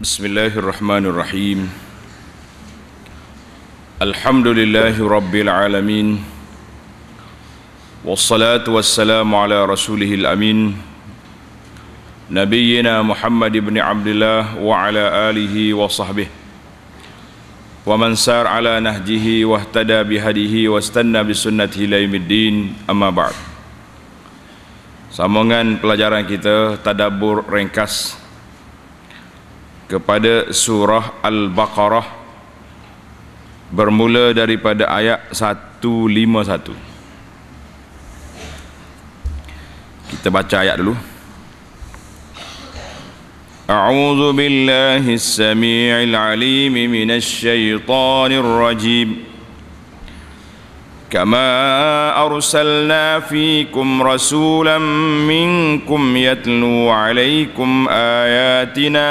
بسم الله الرحمن الرحيم الحمد لله رب العالمين والصلاة والسلام على رسوله الأمين نبينا محمد بن عبد الله وعلى آله وصحبه ومن سار على نهجه واهتدى بهديه واستنى بسنته ليوم الدين أما بعد Sambungan pelajaran kita Tadabur Ringkas kepada surah Al-Baqarah bermula daripada ayat 151 kita baca ayat dulu A'udhu billahi s-sami'il alimi minas syaitanir rajim كما أرسلنا فيكم رسولا منكم يتلو عليكم آياتنا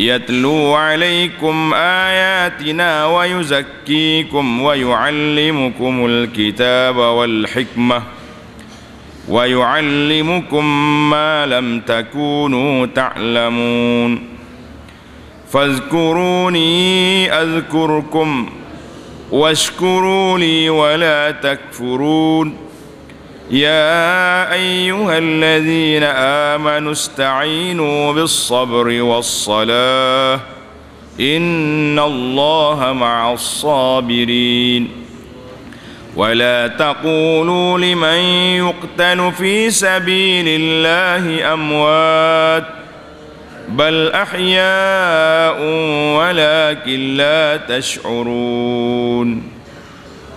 يتلو عليكم آياتنا ويزكيكم ويعلمكم الكتاب والحكمة ويعلمكم ما لم تكونوا تعلمون فاذكروني أذكركم واشكروا لي ولا تكفرون يا ايها الذين امنوا استعينوا بالصبر والصلاه ان الله مع الصابرين ولا تقولوا لمن يقتل في سبيل الله اموات بل احياء ولكن لا تشعرون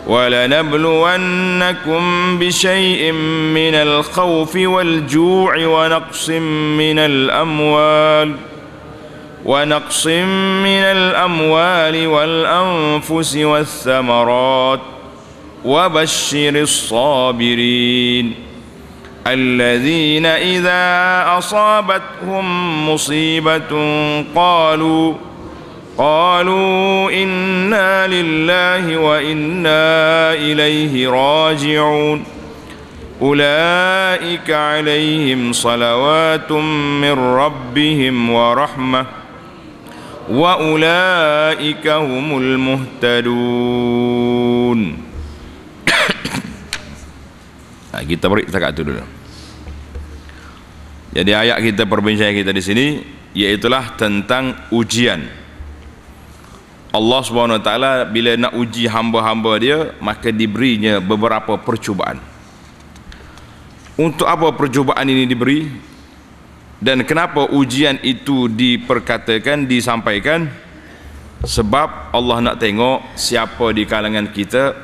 ولنبلونكم بشيء من الخوف والجوع ونقص من الأموال ونقص من الأموال والأنفس والثمرات وبشر الصابرين الذين إذا أصابتهم مصيبة قالوا قالوا انا لله وانا اليه راجعون اولئك عليهم صلوات من ربهم ورحمه واولئك هم المهتدون kita beri tak tu dulu jadi ayat kita perbincangan kita di sini iaitu tentang ujian Allah SWT bila nak uji hamba-hamba dia maka diberinya beberapa percubaan untuk apa percubaan ini diberi dan kenapa ujian itu diperkatakan, disampaikan sebab Allah nak tengok siapa di kalangan kita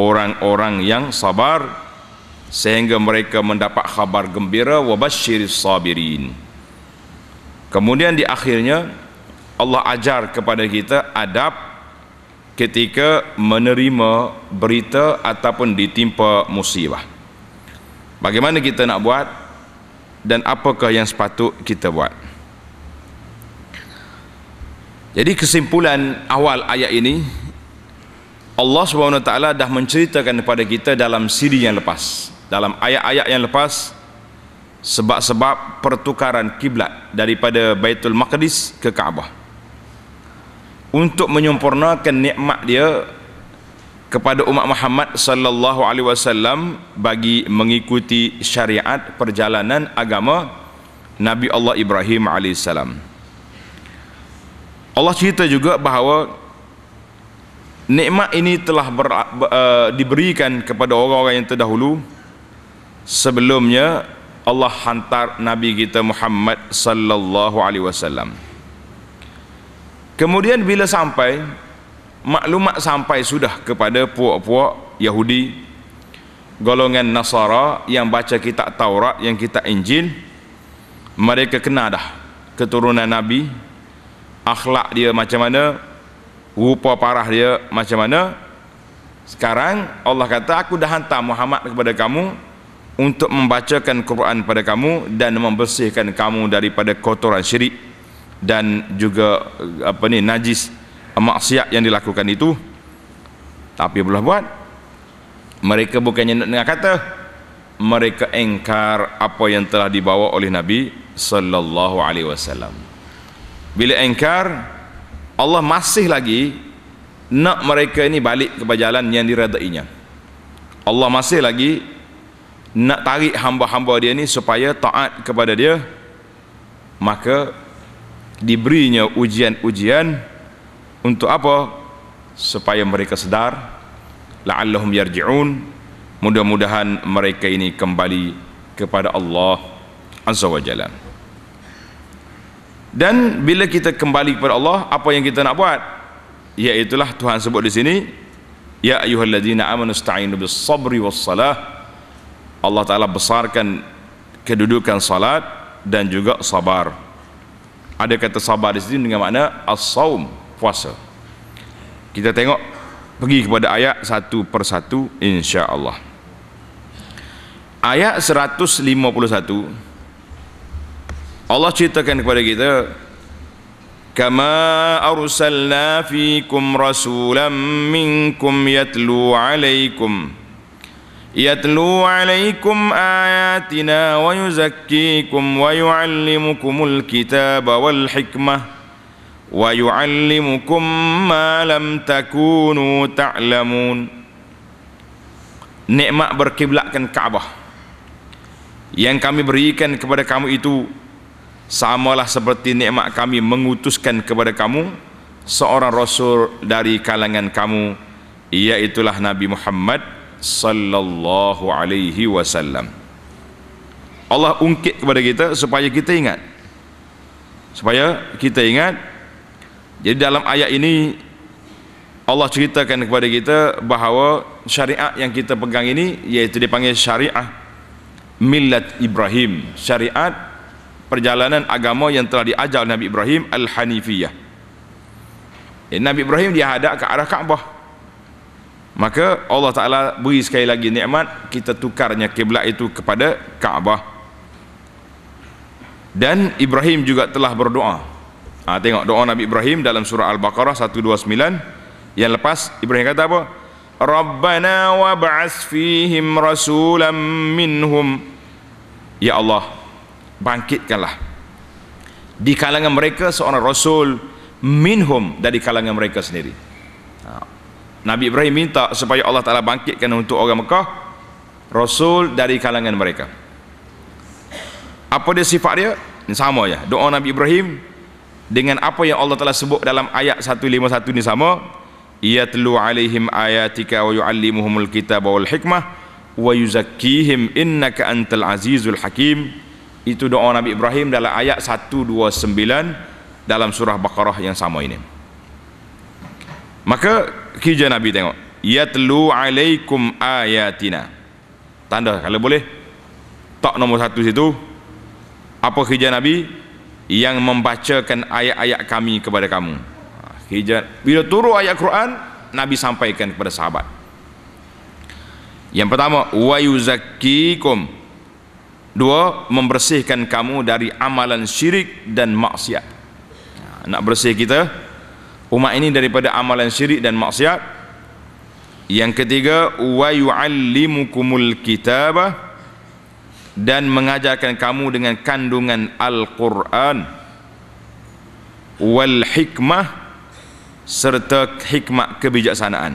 orang-orang yang sabar sehingga mereka mendapat khabar gembira wabashir sabirin kemudian di akhirnya Allah ajar kepada kita adab ketika menerima berita ataupun ditimpa musibah. Bagaimana kita nak buat dan apakah yang sepatut kita buat? Jadi kesimpulan awal ayat ini Allah SWT dah menceritakan kepada kita dalam siri yang lepas dalam ayat-ayat yang lepas sebab-sebab pertukaran kiblat daripada Baitul Maqdis ke Kaabah untuk menyempurnakan nikmat dia kepada umat Muhammad sallallahu alaihi wasallam bagi mengikuti syariat perjalanan agama Nabi Allah Ibrahim alaihissalam. Allah cerita juga bahawa nikmat ini telah ber, uh, diberikan kepada orang-orang yang terdahulu sebelumnya Allah hantar Nabi kita Muhammad sallallahu alaihi wasallam. Kemudian bila sampai maklumat sampai sudah kepada puak-puak Yahudi golongan Nasara yang baca kitab Taurat yang kitab Injil mereka kenal dah keturunan Nabi akhlak dia macam mana rupa parah dia macam mana sekarang Allah kata aku dah hantar Muhammad kepada kamu untuk membacakan Quran kepada kamu dan membersihkan kamu daripada kotoran syirik dan juga apa ni najis maksiat yang dilakukan itu tapi belah buat mereka bukannya nak dengar kata mereka engkar apa yang telah dibawa oleh Nabi sallallahu alaihi wasallam bila engkar Allah masih lagi nak mereka ini balik ke jalan yang diredainya Allah masih lagi nak tarik hamba-hamba dia ni supaya taat kepada dia maka diberinya ujian-ujian untuk apa? Supaya mereka sedar la'allahum yarji'un mudah-mudahan mereka ini kembali kepada Allah azza wa jalla. Dan bila kita kembali kepada Allah, apa yang kita nak buat? Iaitulah Tuhan sebut di sini, ya ayyuhallazina amanu ista'inu bis sabri was salah. Allah Taala besarkan kedudukan salat dan juga sabar ada kata sabar di sini dengan makna as-saum puasa kita tengok pergi kepada ayat satu persatu insyaallah ayat 151 Allah ceritakan kepada kita kama arsalna fikum rasulam minkum yatlu alaikum يتلو عليكم آياتنا ويزكيكم ويعلمكم الكتاب والحكمة ويعلمكم ما لم تكونوا تعلمون Nikmat berkiblatkan Kaabah Yang kami berikan kepada kamu itu Samalah seperti nikmat kami mengutuskan kepada kamu Seorang Rasul dari kalangan kamu Iaitulah Nabi Muhammad sallallahu alaihi wasallam. Allah ungkit kepada kita supaya kita ingat. Supaya kita ingat. Jadi dalam ayat ini Allah ceritakan kepada kita bahawa syariat yang kita pegang ini yaitu dipanggil syariat millat Ibrahim, syariat perjalanan agama yang telah diajar Nabi Ibrahim al-Hanifiyah. Eh, Nabi Ibrahim dia hadap ke arah Kaabah maka Allah Ta'ala beri sekali lagi nikmat kita tukarnya kiblat itu kepada Kaabah dan Ibrahim juga telah berdoa ha, tengok doa Nabi Ibrahim dalam surah Al-Baqarah 129 yang lepas Ibrahim kata apa Rabbana wa ba'as fihim rasulam minhum Ya Allah bangkitkanlah di kalangan mereka seorang rasul minhum dari kalangan mereka sendiri Nabi Ibrahim minta supaya Allah Ta'ala bangkitkan untuk orang Mekah Rasul dari kalangan mereka apa dia sifat dia? sama ya. doa Nabi Ibrahim dengan apa yang Allah Ta'ala sebut dalam ayat 151 ini sama ia telu alaihim ayatika wa yuallimuhumul kitab wal hikmah wa yuzakkihim innaka antal azizul hakim itu doa Nabi Ibrahim dalam ayat 129 dalam surah Baqarah yang sama ini maka kerja Nabi tengok yatlu alaikum ayatina tanda kalau boleh tak nombor satu situ apa kerja Nabi yang membacakan ayat-ayat kami kepada kamu Hijat. Ha, bila turun ayat Quran Nabi sampaikan kepada sahabat yang pertama wa yuzakikum dua membersihkan kamu dari amalan syirik dan maksiat ha, nak bersih kita umat ini daripada amalan syirik dan maksiat yang ketiga wa yuallimukumul kitaba dan mengajarkan kamu dengan kandungan al-Quran wal hikmah serta hikmah kebijaksanaan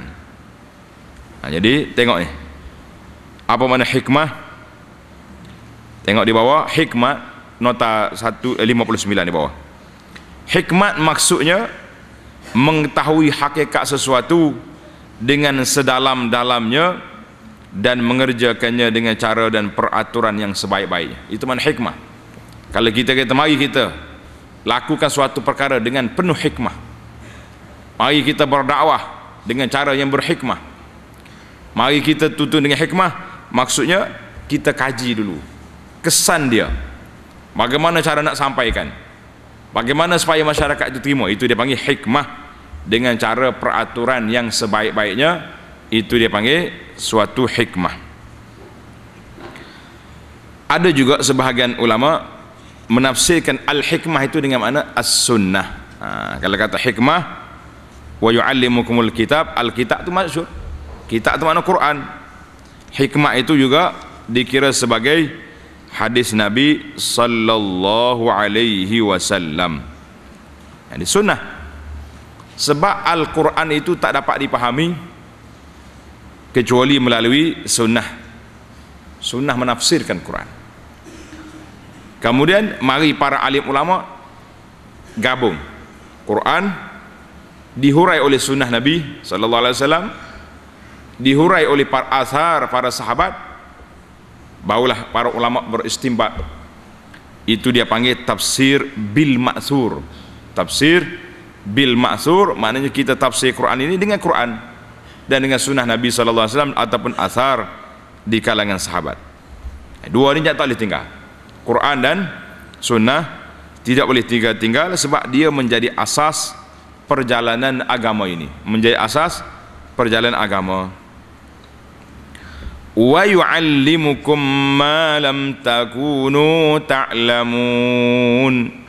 nah, ha, jadi tengok ni apa makna hikmah tengok di bawah hikmah nota 159 eh, di bawah hikmah maksudnya mengetahui hakikat sesuatu dengan sedalam-dalamnya dan mengerjakannya dengan cara dan peraturan yang sebaik-baiknya itu mana hikmah kalau kita kata mari kita lakukan suatu perkara dengan penuh hikmah mari kita berdakwah dengan cara yang berhikmah mari kita tutup dengan hikmah maksudnya kita kaji dulu kesan dia bagaimana cara nak sampaikan bagaimana supaya masyarakat itu terima itu dia panggil hikmah dengan cara peraturan yang sebaik-baiknya itu dia panggil suatu hikmah ada juga sebahagian ulama menafsirkan al-hikmah itu dengan makna as-sunnah ha, kalau kata hikmah wa yu'allimukumul kitab al-kitab itu maksud kitab itu makna Quran hikmah itu juga dikira sebagai hadis Nabi sallallahu alaihi wasallam jadi sunnah sebab Al-Quran itu tak dapat dipahami kecuali melalui sunnah sunnah menafsirkan Quran kemudian mari para alim ulama gabung Quran dihurai oleh sunnah Nabi sallallahu alaihi wasallam dihurai oleh para ashar para sahabat barulah para ulama beristimbat itu dia panggil tafsir bil maksur tafsir bil ma'sur maknanya kita tafsir Quran ini dengan Quran dan dengan sunnah Nabi sallallahu alaihi wasallam ataupun asar di kalangan sahabat. Dua ini tak boleh tinggal. Quran dan sunnah tidak boleh tinggal-tinggal sebab dia menjadi asas perjalanan agama ini, menjadi asas perjalanan agama. Wa yu'allimukum ma lam takunu ta'lamun. Ta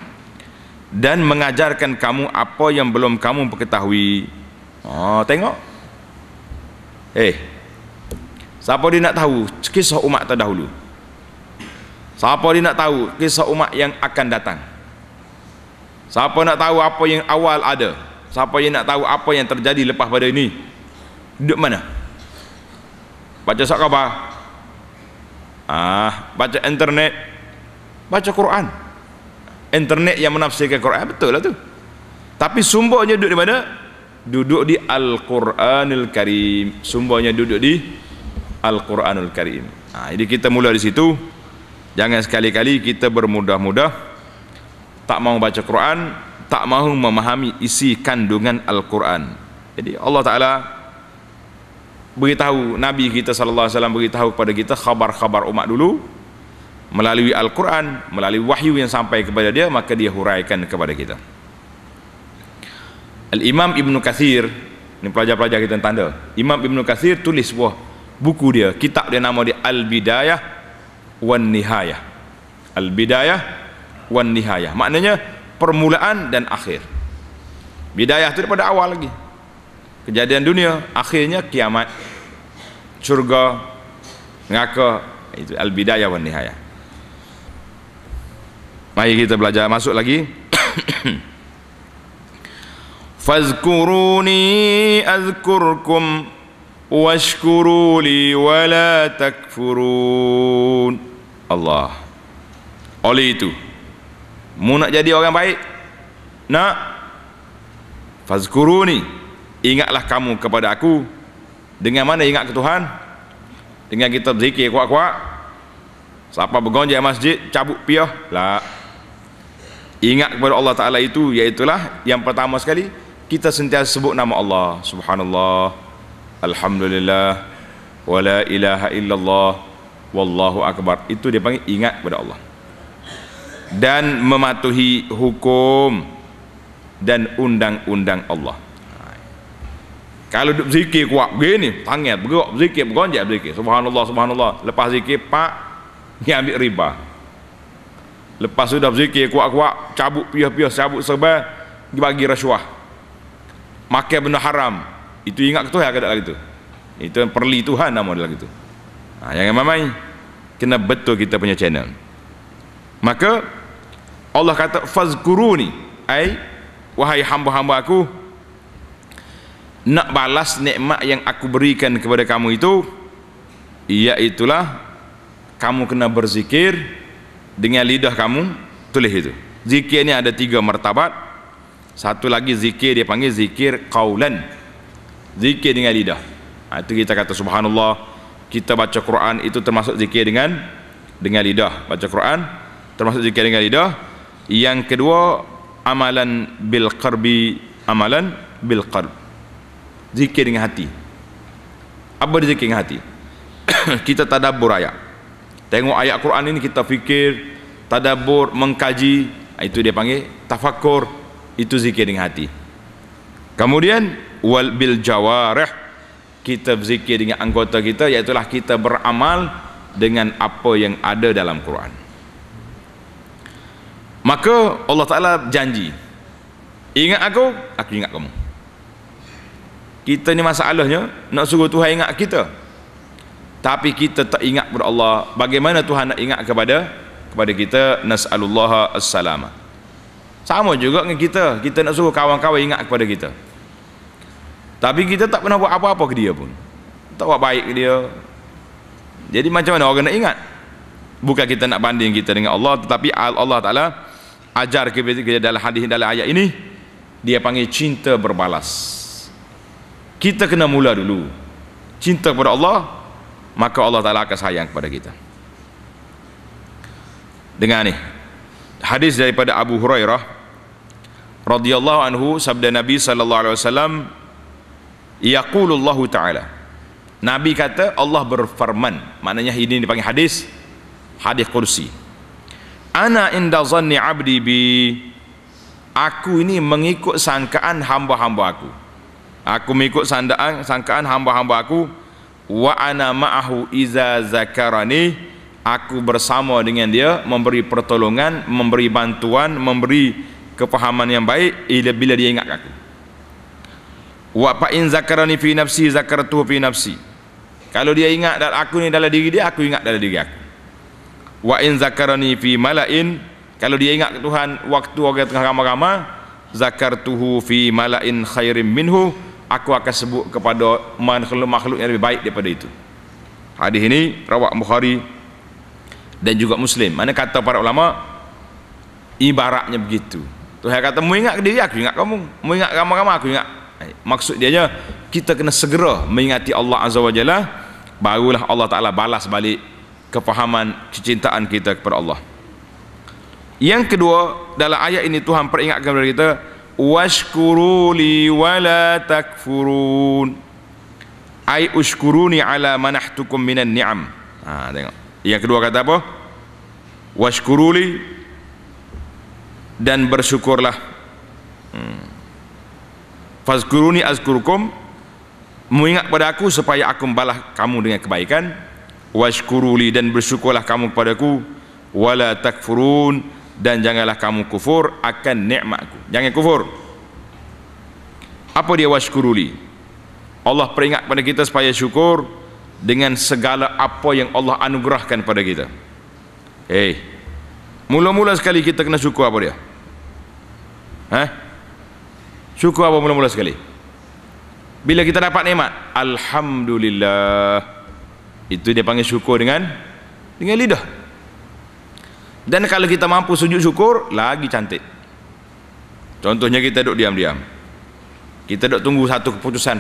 dan mengajarkan kamu apa yang belum kamu ketahui. Oh, tengok. Eh. Siapa dia nak tahu kisah umat terdahulu? Siapa dia nak tahu kisah umat yang akan datang? Siapa nak tahu apa yang awal ada? Siapa yang nak tahu apa yang terjadi lepas pada ini? Duduk mana? Baca sok khabar. Ah, baca internet. Baca Quran internet yang menafsirkan Quran betul lah tu tapi sumbernya duduk di mana duduk di Al-Quranul Karim sumbernya duduk di Al-Quranul Karim ha, jadi kita mula di situ jangan sekali-kali kita bermudah-mudah tak mau baca Quran tak mahu memahami isi kandungan Al-Quran jadi Allah Ta'ala beritahu Nabi kita SAW beritahu kepada kita khabar-khabar umat dulu melalui Al-Quran, melalui wahyu yang sampai kepada dia, maka dia huraikan kepada kita. Al-Imam Ibn Kathir, ini pelajar-pelajar kita yang tanda, Imam Ibn Kathir tulis sebuah buku dia, kitab dia nama dia Al-Bidayah Wan Nihayah. Al-Bidayah Wan Nihayah, maknanya permulaan dan akhir. Bidayah itu daripada awal lagi. Kejadian dunia, akhirnya kiamat, surga, neraka, itu Al-Bidayah Wan Nihayah. Mari kita belajar masuk lagi. Fazkuruni azkurkum washkuru li wa la takfurun. Allah. Oleh itu, mu nak jadi orang baik? Nak? Fazkuruni. Ingatlah kamu kepada aku. Dengan mana ingat ke Tuhan? Dengan kita berzikir kuat-kuat. Siapa bergonjak masjid, cabut piah. Lah ingat kepada Allah Ta'ala itu iaitulah yang pertama sekali kita sentiasa sebut nama Allah Subhanallah Alhamdulillah Wala ilaha illallah Wallahu Akbar itu dia panggil ingat kepada Allah dan mematuhi hukum dan undang-undang Allah kalau duduk berzikir kuat begini tangan bergerak berzikir bergonjak berzikir subhanallah subhanallah lepas zikir pak dia ambil riba lepas sudah berzikir kuat-kuat cabut piah-piah cabut serban bagi rasuah makan benda haram itu ingat ke Tuhan ke tak lagi tu itu perli Tuhan nama dia lagi tu ha, jangan main-main kena betul kita punya channel maka Allah kata fazkuruni ai wahai hamba-hamba aku nak balas nikmat yang aku berikan kepada kamu itu iaitulah kamu kena berzikir dengan lidah kamu tulis itu zikir ni ada tiga martabat satu lagi zikir dia panggil zikir qawlan zikir dengan lidah ha, itu kita kata subhanallah kita baca Quran itu termasuk zikir dengan dengan lidah baca Quran termasuk zikir dengan lidah yang kedua amalan bil qarbi amalan bil qalb zikir dengan hati apa dia zikir dengan hati kita tadabbur ayat tengok ayat Quran ini kita fikir tadabur mengkaji ah, itu dia panggil tafakur itu zikir dengan hati kemudian wal bil jawarih kita berzikir dengan anggota kita iaitu kita beramal dengan apa yang ada dalam Quran maka Allah Ta'ala janji ingat aku aku ingat kamu kita ni masalahnya nak suruh Tuhan ingat kita tapi kita tak ingat kepada Allah bagaimana Tuhan nak ingat kepada kepada kita nas'alullaha assalama sama juga dengan kita kita nak suruh kawan-kawan ingat kepada kita tapi kita tak pernah buat apa-apa ke dia pun tak buat baik ke dia jadi macam mana orang nak ingat bukan kita nak banding kita dengan Allah tetapi Allah Ta'ala ajar kita dalam hadis dalam ayat ini dia panggil cinta berbalas kita kena mula dulu cinta kepada Allah maka Allah Ta'ala akan sayang kepada kita dengar ni hadis daripada Abu Hurairah radhiyallahu anhu sabda Nabi saw. alaihi wasallam yaqulullahu taala Nabi kata Allah berfirman maknanya ini dipanggil hadis hadis kursi ana inda zanni abdi bi aku ini mengikut sangkaan hamba-hamba aku aku mengikut sangkaan hamba-hamba aku wa ana ma'ahu iza zakarani aku bersama dengan dia memberi pertolongan memberi bantuan memberi kepahaman yang baik ila bila dia ingat aku wa fa in zakarani fi nafsi zakartu fi nafsi kalau dia ingat dalam aku ni dalam diri dia aku ingat dalam diri aku wa in zakarani fi mala'in kalau dia ingat ke Tuhan waktu orang tengah ramai-ramai zakartuhu fi mala'in khairim minhu aku akan sebut kepada makhluk makhluk yang lebih baik daripada itu hadis ini rawak Bukhari dan juga Muslim mana kata para ulama ibaratnya begitu Tuhan kata mu ingat diri aku ingat kamu mu ingat ramai-ramai aku ingat eh, maksud dia kita kena segera mengingati Allah Azza wa Jalla barulah Allah Ta'ala balas balik kefahaman kecintaan kita kepada Allah yang kedua dalam ayat ini Tuhan peringatkan kepada kita washkuruli wala takfurun ai ushkuruni ala manahtukum minan ni'am ha tengok yang kedua kata apa washkuruli dan bersyukurlah hmm. fazkuruni azkurukum mengingat pada aku supaya aku membalas kamu dengan kebaikan washkuruli dan bersyukurlah kamu kepada aku wala takfurun dan janganlah kamu kufur akan nikmatku. Jangan kufur. Apa dia washkuruli? Allah peringat pada kita supaya syukur dengan segala apa yang Allah anugerahkan pada kita. Hei. Eh, mula-mula sekali kita kena syukur apa dia? Hah? Syukur apa mula-mula sekali? Bila kita dapat nikmat, alhamdulillah. Itu dia panggil syukur dengan dengan lidah. Dan kalau kita mampu sujud syukur, lagi cantik. Contohnya kita duduk diam-diam. Kita duduk tunggu satu keputusan.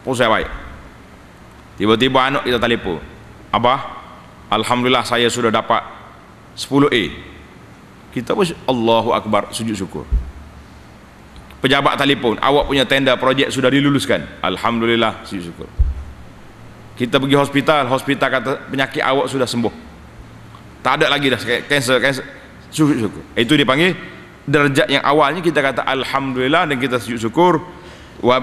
Keputusan baik. Tiba-tiba anak kita telefon. Abah, Alhamdulillah saya sudah dapat 10A. Kita pun Allahu Akbar sujud syukur. Pejabat telefon, awak punya tenda projek sudah diluluskan. Alhamdulillah sujud syukur. Kita pergi hospital, hospital kata penyakit awak sudah sembuh tak ada lagi dah cancel cancel sujud syukur itu dipanggil derajat yang awalnya kita kata alhamdulillah dan kita sujud syukur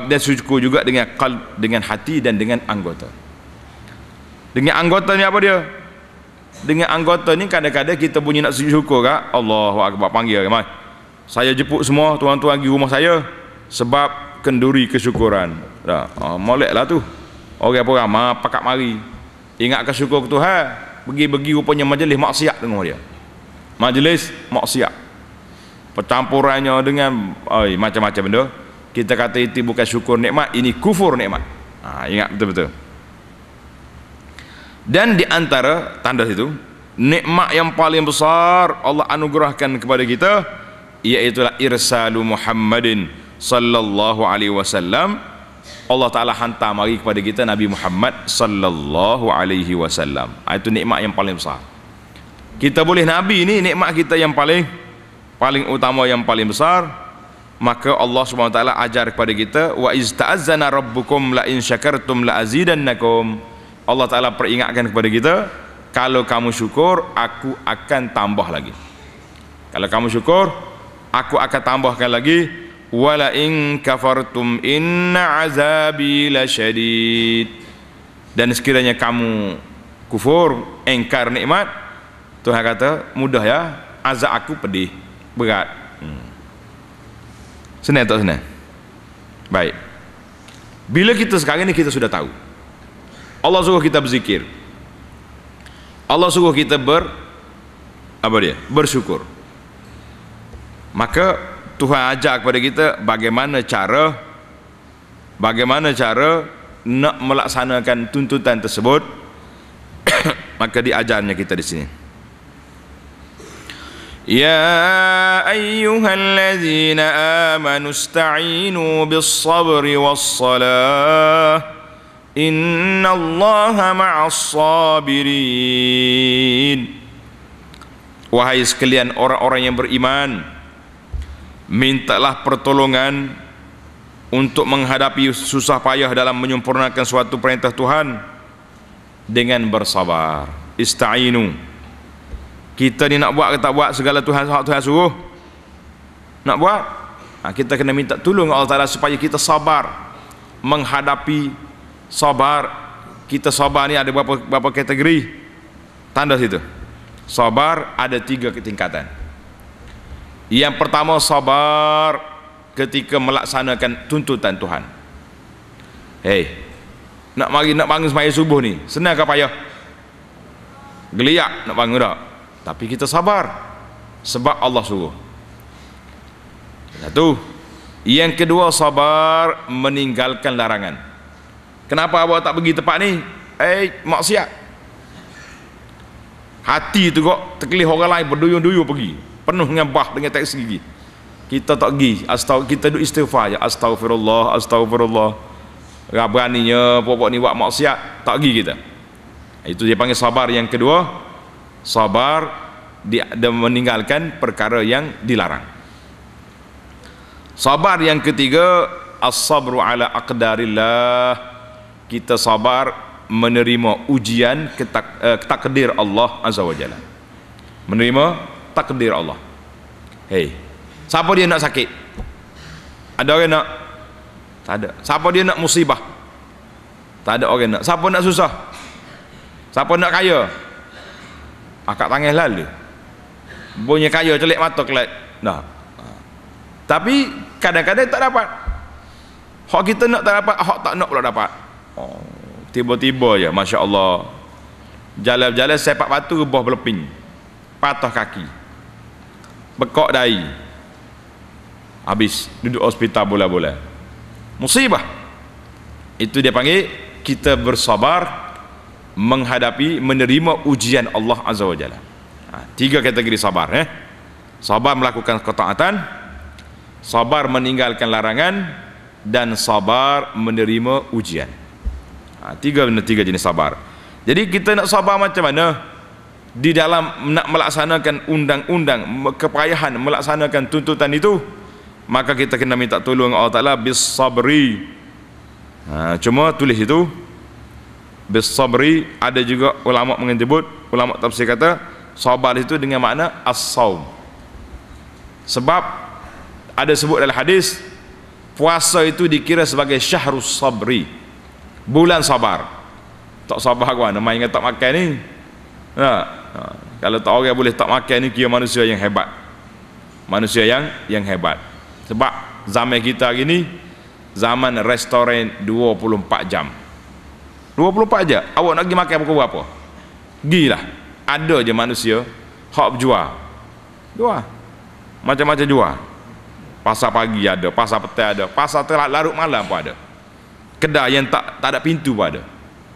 dia syukur juga dengan qalb dengan hati dan dengan anggota dengan anggota ni apa dia dengan anggota ni kadang-kadang kita bunyi nak sujud syukur kak Allahu akbar panggil kemai saya jemput semua tuan-tuan pergi rumah saya sebab kenduri kesyukuran dah oh, molek lah tu orang okay, apa ramai mari ingat kesyukur ke Tuhan pergi-pergi rupanya majlis maksiat dengan dia majlis maksiat pertampurannya dengan macam-macam benda kita kata itu bukan syukur nikmat ini kufur nikmat ha, ingat betul-betul dan di antara tanda itu nikmat yang paling besar Allah anugerahkan kepada kita iaitu irsalu Muhammadin sallallahu alaihi wasallam Allah Taala hantar mari kepada kita Nabi Muhammad sallallahu alaihi wasallam. Ah, itu nikmat yang paling besar. Kita boleh nabi ni nikmat kita yang paling paling utama yang paling besar. Maka Allah Subhanahu wa taala ajar kepada kita wa izta'azzana rabbukum la in syakartum la azidannakum. Allah Taala peringatkan kepada kita kalau kamu syukur aku akan tambah lagi. Kalau kamu syukur aku akan tambahkan lagi wala in kafartum inna azabi lasyadid dan sekiranya kamu kufur engkar nikmat Tuhan kata mudah ya azab aku pedih berat hmm. senang tak senang baik bila kita sekarang ini kita sudah tahu Allah suruh kita berzikir Allah suruh kita ber apa dia bersyukur maka Tuhan ajar kepada kita bagaimana cara bagaimana cara nak melaksanakan tuntutan tersebut maka diajarnya kita di sini Ya ayyuhallazina amanu ista'inu bis sabri was salah innallaha ma'as sabirin Wahai sekalian orang-orang yang beriman mintalah pertolongan untuk menghadapi susah payah dalam menyempurnakan suatu perintah Tuhan dengan bersabar ista'inu kita ni nak buat ke tak buat segala Tuhan hak Tuhan suruh nak buat ha, kita kena minta tolong Allah Ta'ala supaya kita sabar menghadapi sabar kita sabar ni ada beberapa kategori tanda situ sabar ada tiga ketingkatan yang pertama sabar ketika melaksanakan tuntutan Tuhan. Hei, nak mari nak bangun semai subuh ni, senang ke payah? Geliak nak bangun tak? Tapi kita sabar sebab Allah suruh. Satu. Yang kedua sabar meninggalkan larangan. Kenapa awak tak pergi tempat ni? Eh, maksiat. Hati tu kok terkelih orang lain berduyun-duyun pergi penuh dengan bah dengan teks gigi kita tak gi astau kita duk istighfar ya astagfirullah astagfirullah rabaninya pokok ni buat maksiat tak gi kita itu dia panggil sabar yang kedua sabar dia meninggalkan perkara yang dilarang sabar yang ketiga as-sabru ala aqdarillah kita sabar menerima ujian ketak, eh, ketakdir Allah azza wajalla menerima takdir Allah. Hey, siapa dia nak sakit? Ada orang nak? Tak ada. Siapa dia nak musibah? Tak ada orang nak. Siapa nak susah? Siapa nak kaya? Akak ah, tangis lalu. Punya kaya celik mata kelak. Nah. Tapi kadang-kadang tak dapat. Hak kita nak tak dapat, hak tak nak pula dapat. Oh, tiba-tiba ya, masya-Allah. Jalan-jalan sepak batu rebah berleping. Patah kaki bekok dai. Habis duduk hospital bola-bola. Musibah. Itu dia panggil kita bersabar menghadapi menerima ujian Allah Azza Wajalla. Jalla. Ha, tiga kategori sabar eh. Sabar melakukan ketaatan, sabar meninggalkan larangan dan sabar menerima ujian. Ha, tiga tiga jenis sabar. Jadi kita nak sabar macam mana? di dalam nak melaksanakan undang-undang kepayahan melaksanakan tuntutan itu maka kita kena minta tolong Allah Ta'ala bisabri ha, cuma tulis itu bisabri ada juga ulama mengintibut ulama tafsir kata sabar itu dengan makna as-sawm sebab ada sebut dalam hadis puasa itu dikira sebagai syahrus sabri bulan sabar tak sabar kawan nama dengan tak makan ni nah ha, ha. kalau tak orang boleh tak makan ni kira manusia yang hebat manusia yang yang hebat sebab zaman kita hari ni zaman restoran 24 jam 24 jam awak nak pergi makan pukul berapa gilah ada je manusia hak jual jual macam-macam jual pasar pagi ada pasar petai ada pasar telat larut malam pun ada kedai yang tak tak ada pintu pun ada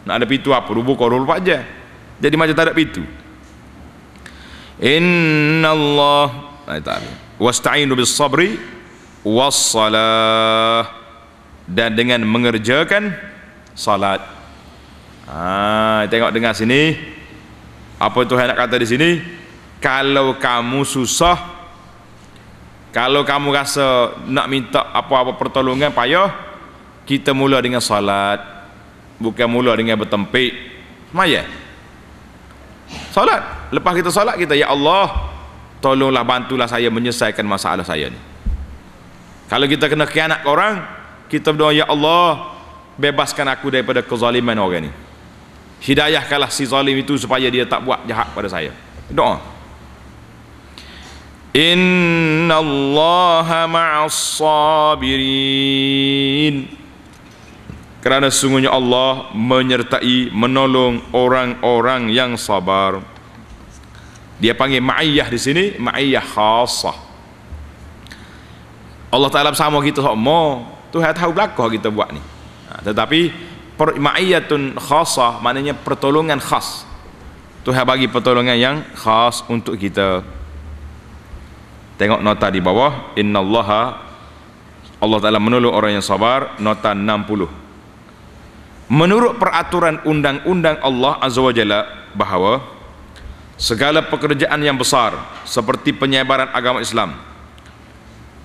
nak ada pintu apa dua buka 24 jam jadi macam tak ada pintu Innallah wasta'inu bis sabri wassalah dan dengan mengerjakan salat. Ha, tengok dengar sini. Apa Tuhan nak kata di sini? Kalau kamu susah, kalau kamu rasa nak minta apa-apa pertolongan payah, kita mula dengan salat. Bukan mula dengan bertempik. Mayat. Salat lepas kita solat kita ya Allah tolonglah bantulah saya menyelesaikan masalah saya ni kalau kita kena khianat ke orang kita berdoa ya Allah bebaskan aku daripada kezaliman orang ni hidayahkanlah si zalim itu supaya dia tak buat jahat pada saya doa inna Allah ma'as sabirin kerana sungguhnya Allah menyertai menolong orang-orang yang sabar dia panggil ma'iyah di sini ma'iyah khasah Allah Ta'ala sama kita sama Tuhan tahu belakang kita buat ni ha, tetapi ma'iyatun khasah maknanya pertolongan khas Tuhan bagi pertolongan yang khas untuk kita tengok nota di bawah innallaha Allah Ta'ala menolong orang yang sabar nota 60 menurut peraturan undang-undang Allah Azza wa Jalla bahawa segala pekerjaan yang besar seperti penyebaran agama Islam.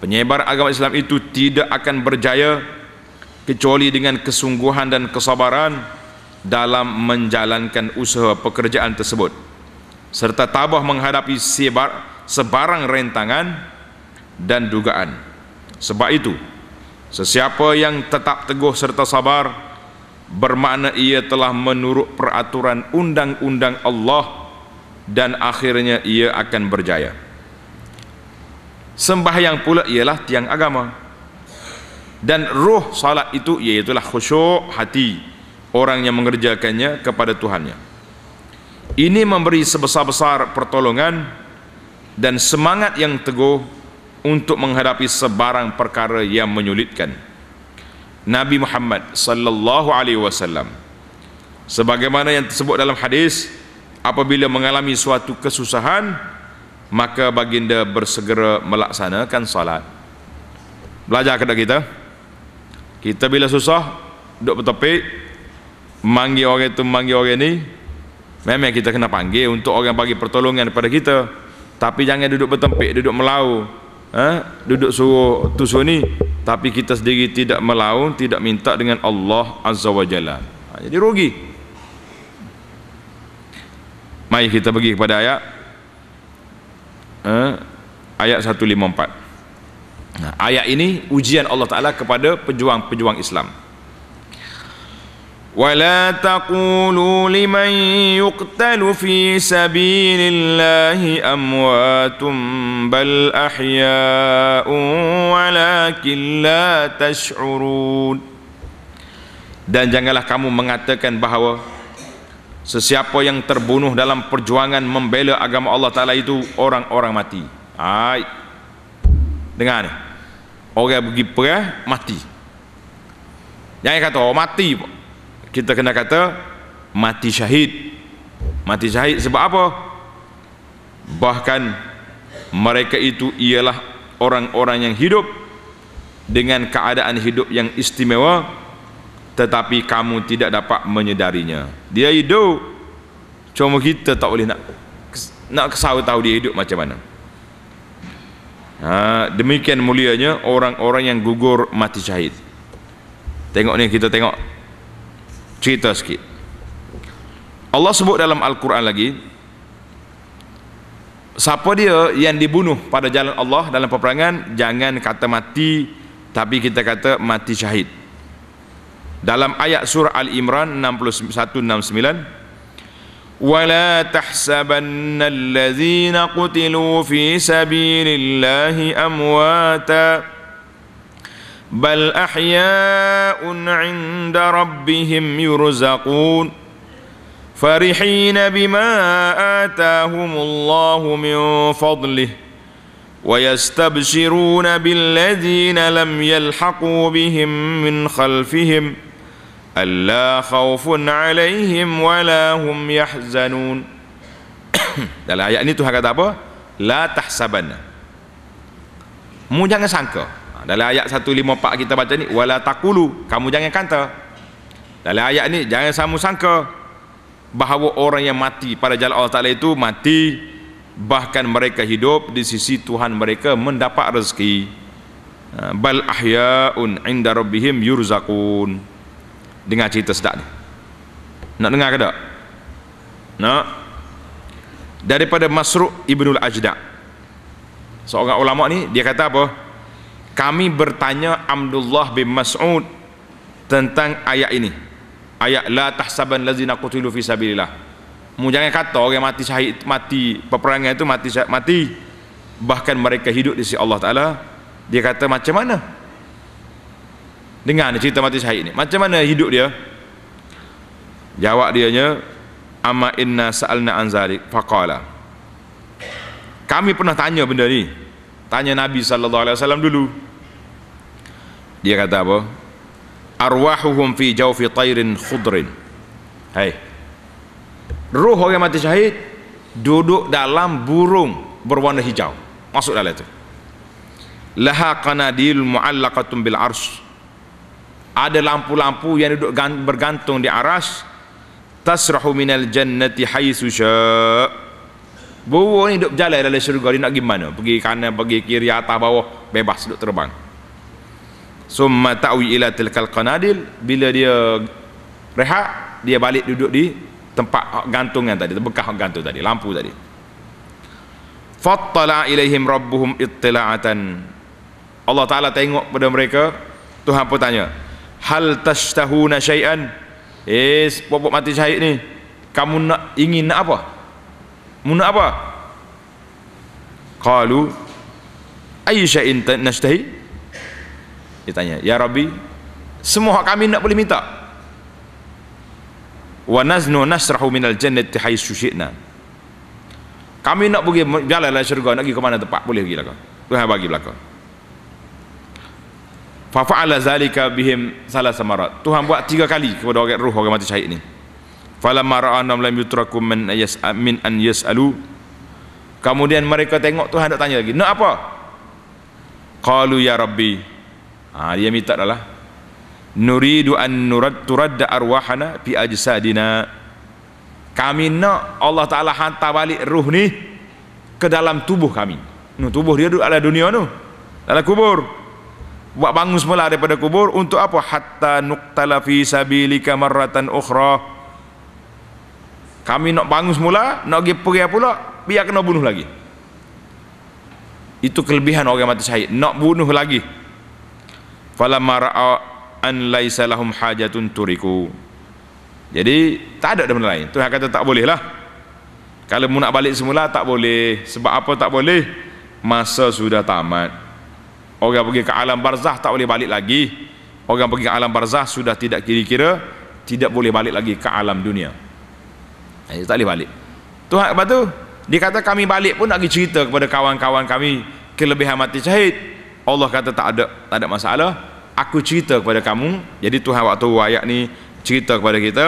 Penyebaran agama Islam itu tidak akan berjaya kecuali dengan kesungguhan dan kesabaran dalam menjalankan usaha pekerjaan tersebut serta tabah menghadapi sebar, sebarang rentangan dan dugaan. Sebab itu, sesiapa yang tetap teguh serta sabar bermakna ia telah menurut peraturan undang-undang Allah dan akhirnya ia akan berjaya sembahyang pula ialah tiang agama dan ruh salat itu iaitulah khusyuk hati orang yang mengerjakannya kepada Tuhannya ini memberi sebesar-besar pertolongan dan semangat yang teguh untuk menghadapi sebarang perkara yang menyulitkan Nabi Muhammad sallallahu alaihi wasallam sebagaimana yang tersebut dalam hadis apabila mengalami suatu kesusahan maka baginda bersegera melaksanakan salat belajar kepada kita kita bila susah duduk bertepi manggil orang itu manggil orang ini memang kita kena panggil untuk orang bagi pertolongan kepada kita tapi jangan duduk bertepi duduk melau eh? duduk suruh tu suruh ni tapi kita sendiri tidak melau tidak minta dengan Allah Azza wa Jalla ha, jadi rugi Mari kita pergi kepada ayat eh, ayat 154. Nah, ayat ini ujian Allah Taala kepada pejuang-pejuang Islam. Wala taqulu liman yuqtalu fi sabilillahi amwatum bal ahya'un walakin la tash'urun. Dan janganlah kamu mengatakan bahawa Sesiapa yang terbunuh dalam perjuangan membela agama Allah Ta'ala itu orang-orang mati. Hai. Dengar ni. Orang pergi perah, mati. Yang kata, oh, mati. Kita kena kata, mati syahid. Mati syahid sebab apa? Bahkan mereka itu ialah orang-orang yang hidup dengan keadaan hidup yang istimewa tetapi kamu tidak dapat menyedarinya dia hidup cuma kita tak boleh nak nak kesawa tahu dia hidup macam mana ha, demikian mulianya orang-orang yang gugur mati syahid tengok ni kita tengok cerita sikit Allah sebut dalam Al-Quran lagi siapa dia yang dibunuh pada jalan Allah dalam peperangan jangan kata mati tapi kita kata mati syahid dalam ayat surah Al-Imran 6169 wala تحسبن الذين قتلوا في سبيل الله أمواتا بل أحياء عند ربهم يرزقون فرحين بما آتاهم الله من فضله ويستبشرون بالذين لم يلحقوا بهم من خلفهم ۖ ألا خوف عليهم ولا yahzanun. dalam ayat ini Tuhan kata apa la tahsabanna mu jangan sangka ha, dalam ayat 154 kita baca ni wala taqulu kamu jangan kata dalam ayat ini jangan kamu sangka bahawa orang yang mati pada jalan Allah Taala itu mati bahkan mereka hidup di sisi Tuhan mereka mendapat rezeki ha, bal ahyaun inda rabbihim yurzakun dengar cerita sedap ni nak dengar ke tak nak daripada Masruq Ibnul Ajda seorang ulama ni dia kata apa kami bertanya Abdullah bin Mas'ud tentang ayat ini ayat la tahsaban lazina qutilu fi sabilillah mu jangan kata orang mati syahid mati peperangan itu mati syahid mati bahkan mereka hidup di sisi Allah Taala dia kata macam mana dengar ni cerita mati syahid ni macam mana hidup dia jawab dia nya amma inna sa'alna an zalik faqala kami pernah tanya benda ni tanya nabi sallallahu alaihi wasallam dulu dia kata apa arwahuhum fi jawfi tayrin khudrin hai ruh orang mati syahid duduk dalam burung berwarna hijau masuk dalam itu laha qanadil muallaqatum bil arsh ada lampu-lampu yang duduk bergantung di aras tasrahu minal jannati haitsu syaa Bawa ni duduk berjalan dalam syurga dia nak gimana? pergi kanan pergi kiri atas bawah bebas duduk terbang summa ta'wi ila tilkal qanadil bila dia rehat dia balik duduk di tempat gantungan tadi bekas gantung tadi lampu tadi fattala ilaihim rabbuhum ittila'atan Allah Ta'ala tengok pada mereka Tuhan pun tanya hal tashtahuna syai'an eh buat mati syahid ni kamu nak ingin nak apa mu nak apa qalu ayy syai'in nashtahi dia tanya ya rabbi semua kami nak boleh minta wa naznu nasrahu min al jannati haitsu syi'na kami nak pergi jalanlah syurga nak pergi ke mana tempat boleh pergi lah kau Tuhan bagi belakang fa fa'ala zalika bihim salah samarat Tuhan buat tiga kali kepada orang ruh orang mati syahid ni fala mara'anam lam yutrakum min yas'amin an yas'alu kemudian mereka tengok Tuhan nak tanya lagi nak apa qalu ya rabbi ha, dia minta dah lah nuridu an nurad turadda arwahana fi ajsadina kami nak Allah Ta'ala hantar balik roh ni ke dalam tubuh kami nu, tubuh dia duduk dalam dunia tu dalam kubur buat bangun semula daripada kubur untuk apa hatta nuqtala fi sabilika marratan ukhra kami nak bangun semula nak pergi pergi pula biar kena bunuh lagi itu kelebihan orang mati syahid nak bunuh lagi falamma ra'a an laisa lahum hajatun turiku jadi tak ada benda lain Tuhan kata tak boleh lah kalau mu nak balik semula tak boleh sebab apa tak boleh masa sudah tamat Orang pergi ke alam barzah tak boleh balik lagi. Orang pergi ke alam barzah sudah tidak kira-kira, tidak boleh balik lagi ke alam dunia. Eh, tak boleh balik. Tuhan apa tu? Dia kata kami balik pun nak pergi cerita kepada kawan-kawan kami kelebihan mati syahid. Allah kata tak ada tak ada masalah. Aku cerita kepada kamu. Jadi Tuhan waktu ayat ni cerita kepada kita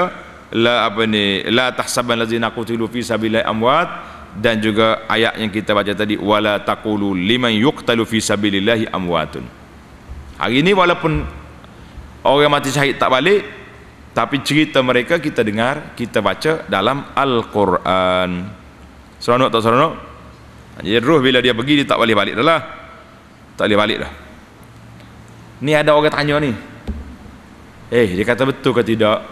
la apa ni la tahsaban lazina qutilu fi sabilillah amwat dan juga ayat yang kita baca tadi wala taqulu liman yuqtalu fi sabilillahi amwatun hari ini walaupun orang mati syahid tak balik tapi cerita mereka kita dengar kita baca dalam Al-Quran seronok tak seronok jadi roh bila dia pergi dia tak boleh balik dah lah tak boleh balik dah ni ada orang tanya ni eh dia kata betul ke tidak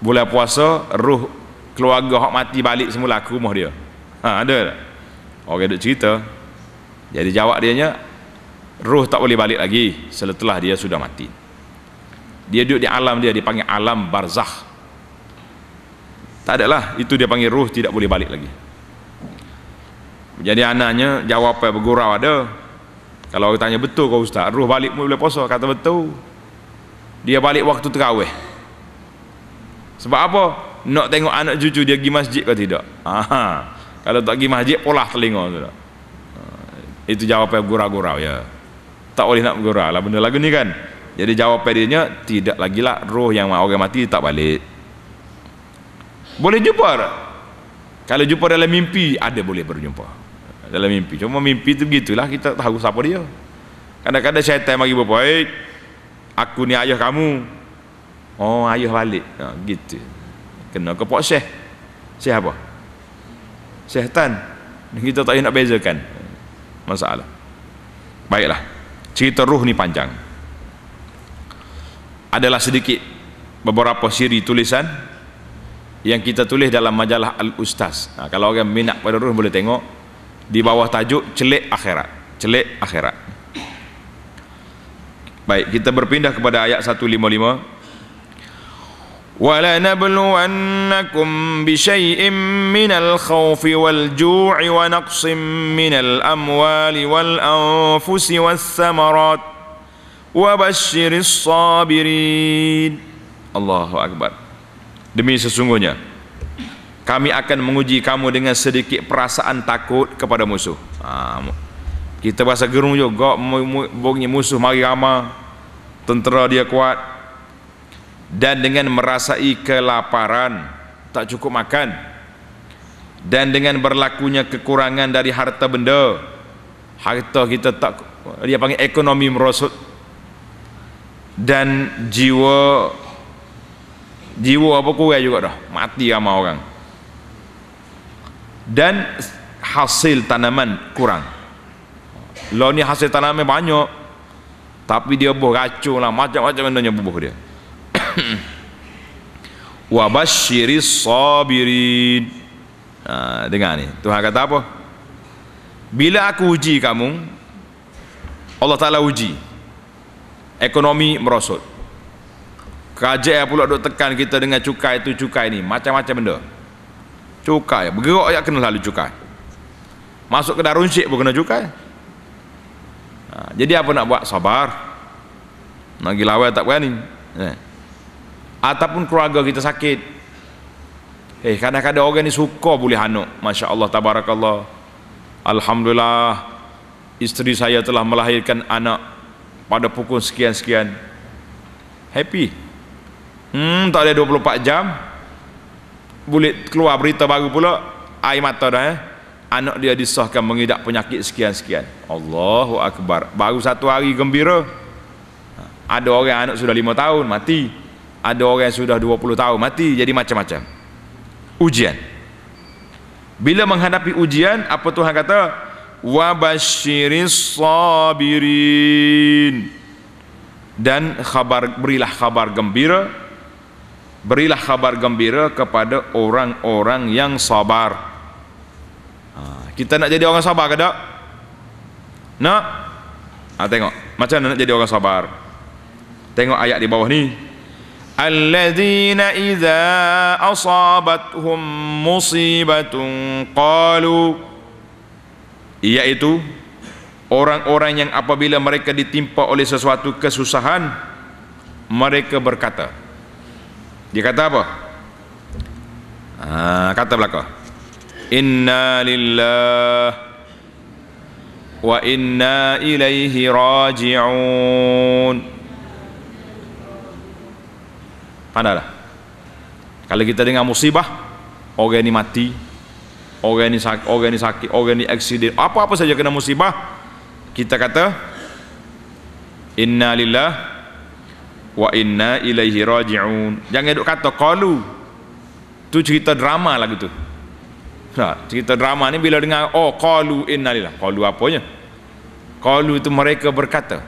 bulan puasa roh? keluarga hak mati balik semula ke rumah dia ha, ada tak? orang duk cerita jadi jawab dia nya roh tak boleh balik lagi setelah dia sudah mati dia duduk di alam dia dipanggil alam barzakh tak ada lah itu dia panggil roh tidak boleh balik lagi jadi anaknya jawab apa bergurau ada kalau orang tanya betul kau ustaz roh balik pun boleh puasa kata betul dia balik waktu terawih sebab apa nak tengok anak cucu dia pergi masjid ke tidak Aha. kalau tak pergi masjid polah telinga sudah. Ah, itu jawapan gurau-gurau ya tak boleh nak bergurau lah benda lagu ni kan jadi jawapan dia nya tidak lagi lah roh yang orang mati tak balik boleh jumpa tak? kalau jumpa dalam mimpi ada boleh berjumpa dalam mimpi cuma mimpi tu begitulah kita tahu siapa dia kadang-kadang syaitan bagi berpaik aku ni ayah kamu oh ayah balik nah, ha, gitu kena ke pak syekh syekh apa syaitan kita tak nak bezakan masalah baiklah cerita ruh ni panjang adalah sedikit beberapa siri tulisan yang kita tulis dalam majalah Al-Ustaz nah, ha, kalau orang minat pada ruh boleh tengok di bawah tajuk celik akhirat celik akhirat baik kita berpindah kepada ayat 155 155 ولنبلونكم بشيء من الخوف والجوع ونقص من الأموال والأنفس والثمرات وبشر الصابرين الله akbar. Demi sesungguhnya Kami akan menguji kamu dengan sedikit perasaan takut kepada musuh ha, Kita bahasa gerung juga bongi musuh mari ramah Tentera dia kuat dan dengan merasai kelaparan tak cukup makan dan dengan berlakunya kekurangan dari harta benda harta kita tak dia panggil ekonomi merosot dan jiwa jiwa apa kurang juga dah mati ramai orang dan hasil tanaman kurang lo ni hasil tanaman banyak tapi dia buah racun lah macam-macam benda yang buah dia Hmm. wa basyiris sabirin ha, dengar ni Tuhan kata apa bila aku uji kamu Allah Ta'ala uji ekonomi merosot kerajaan pula duk tekan kita dengan cukai tu cukai ni macam-macam benda cukai bergerak yang kena lalu cukai masuk ke darun syik pun kena cukai ha, jadi apa nak buat sabar nak pergi lawan tak berani eh ataupun keluarga kita sakit eh kadang-kadang orang ni suka boleh hanuk Masya Allah Tabarakallah Alhamdulillah isteri saya telah melahirkan anak pada pukul sekian-sekian happy hmm tak ada 24 jam boleh keluar berita baru pula air mata dah eh anak dia disahkan mengidap penyakit sekian-sekian Allahu Akbar baru satu hari gembira ha, ada orang anak sudah lima tahun mati ada orang yang sudah 20 tahun mati jadi macam-macam ujian bila menghadapi ujian apa Tuhan kata wabashiris sabirin dan khabar berilah khabar gembira berilah khabar gembira kepada orang-orang yang sabar ha, kita nak jadi orang sabar ke tak? nak? Ha, tengok macam mana nak jadi orang sabar tengok ayat di bawah ni Al-Ladin, الذين إذا أصابتهم مصيبة Qalu, iaitu orang-orang yang apabila mereka ditimpa oleh sesuatu kesusahan mereka berkata dia kata apa ha, kata belaka inna lillah wa inna ilaihi raji'un mana Pandalah. Kalau kita dengar musibah, orang ini mati, orang ini sakit, orang ini sakit, orang ini accident, apa-apa saja kena musibah, kita kata Inna lillah wa inna ilaihi raji'un. Jangan duk kata qalu. Tu cerita drama lah gitu. Nah, ha, cerita drama ni bila dengar oh qalu inna lillah. Qalu apanya? Qalu itu mereka berkata.